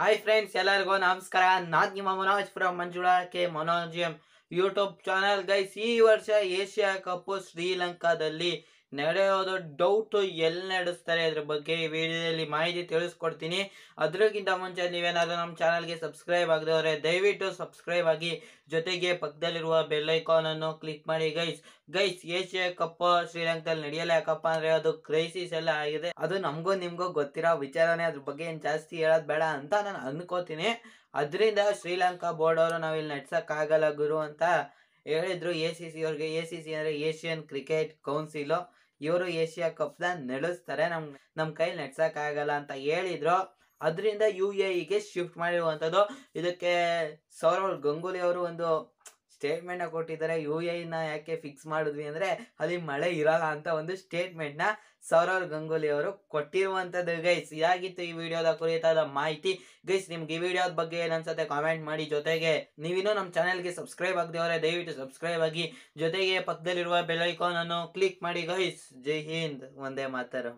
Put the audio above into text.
hi friends ಎಲ್ಲರಿಗೂ ನಮಸ್ಕಾರ ನಾನ್ ನಿಮ್ಮ ಮನೋಜ್ ಫ್ರಮ್ ಮಂಜುಳಾ ಕೆ ಮನೋಜಿಯಂ ಯೂಟ್ಯೂಬ್ ಚಾನಲ್ ಗೈಸ್ ಈ ವರ್ಷ ಏಷ್ಯಾ ಕಪ್ ಶ್ರೀಲಂಕಾದಲ್ಲಿ ನಡೆಯೋದು ಡೌಟು ಎಲ್ಲಿ ನಡೆಸ್ತಾರೆ ಅದ್ರ ಬಗ್ಗೆ ಈ ವಿಡಿಯೋದಲ್ಲಿ ಮಾಹಿತಿ ತಿಳಿಸ್ಕೊಡ್ತೀನಿ ಅದಕ್ಕಿಂತ ಮುಂಚೆ ನೀವೇನಾದರೂ ನಮ್ಮ ಚಾನಲ್ಗೆ ಸಬ್ಸ್ಕ್ರೈಬ್ ಆಗದವ್ರೆ ದಯವಿಟ್ಟು ಸಬ್ಸ್ಕ್ರೈಬ್ ಆಗಿ ಜೊತೆಗೆ ಪಕ್ಕದಲ್ಲಿರುವ ಬೆಲ್ ಅನ್ನು ಕ್ಲಿಕ್ ಮಾಡಿ ಗೈಸ್ ಗೈಸ್ ಏಷ್ಯಾ ಕಪ್ ಶ್ರೀಲಂಕಾದಲ್ಲಿ ನಡೆಯಲ್ಲ ಯಾಕಪ್ಪ ಅಂದ್ರೆ ಅದು ಕ್ರೈಸಿಸ್ ಎಲ್ಲ ಆಗಿದೆ ಅದು ನಮಗೂ ನಿಮಗೂ ಗೊತ್ತಿರೋ ವಿಚಾರನೇ ಅದ್ರ ಬಗ್ಗೆ ಏನು ಜಾಸ್ತಿ ಹೇಳೋದು ಬೇಡ ಅಂತ ನಾನು ಅನ್ಕೋತೀನಿ ಅದರಿಂದ ಶ್ರೀಲಂಕಾ ಬೋರ್ಡ್ ಅವರು ನಾವಿಲ್ಲಿ ಆಗಲ್ಲ ಗುರು ಅಂತ ಹೇಳಿದ್ರು ಎ ಸಿ ಸಿ ಅವ್ರಿಗೆ ಎ ಸಿ ಸಿ ಅಂದ್ರೆ ಏಷ್ಯನ್ ಕ್ರಿಕೆಟ್ ಕೌನ್ಸಿಲ್ ಇವರು ಏಷ್ಯಾ ಕಪ್ನ ನಡೆಸ್ತಾರೆ ನಮ್ ನಮ್ ಕೈಲಿ ಆಗಲ್ಲ ಅಂತ ಹೇಳಿದ್ರು ಅದರಿಂದ ಯು ಎ ಇಗೆ ಶಿಫ್ಟ್ ಮಾಡಿರುವಂತದ್ದು ಇದಕ್ಕೆ ಸೌರವ್ ಗಂಗೂಲಿ ಅವರು ಒಂದು ನ ಕೊಟ್ಟಿದ್ದಾರೆ ಯು ಎನ ಯಾಕೆ ಫಿಕ್ಸ್ ಮಾಡಿದ್ವಿ ಅಂದ್ರೆ ಅಲ್ಲಿ ಮಳೆ ಇರಲ್ಲ ಅಂತ ಒಂದು ಸ್ಟೇಟ್ಮೆಂಟ್ ನ ಸೌರವ್ ಗಂಗೂಲಿ ಅವರು ಕೊಟ್ಟಿರುವಂತದ್ದು ಗೈಸ್ ಇದಾಗಿತ್ತು ಈ ವಿಡಿಯೋದ ಕುರಿತಾದ ಮಾಹಿತಿ ಗೈಸ್ ನಿಮ್ಗೆ ಈ ವಿಡಿಯೋದ ಬಗ್ಗೆ ಏನನ್ಸುತ್ತೆ ಕಾಮೆಂಟ್ ಮಾಡಿ ಜೊತೆಗೆ ನೀವಿನ್ನೂ ನಮ್ಮ ಚಾನೆಲ್ಗೆ ಸಬ್ಸ್ಕ್ರೈಬ್ ಆಗದೆ ದಯವಿಟ್ಟು ಸಬ್ಸ್ಕ್ರೈಬ್ ಆಗಿ ಜೊತೆಗೆ ಪಕ್ಕದಲ್ಲಿರುವ ಐಕಾನ್ ಅನ್ನು ಕ್ಲಿಕ್ ಮಾಡಿ ಗೈಸ್ ಜೈ ಹಿಂದ್ ಒಂದೇ ಮಾತಾರ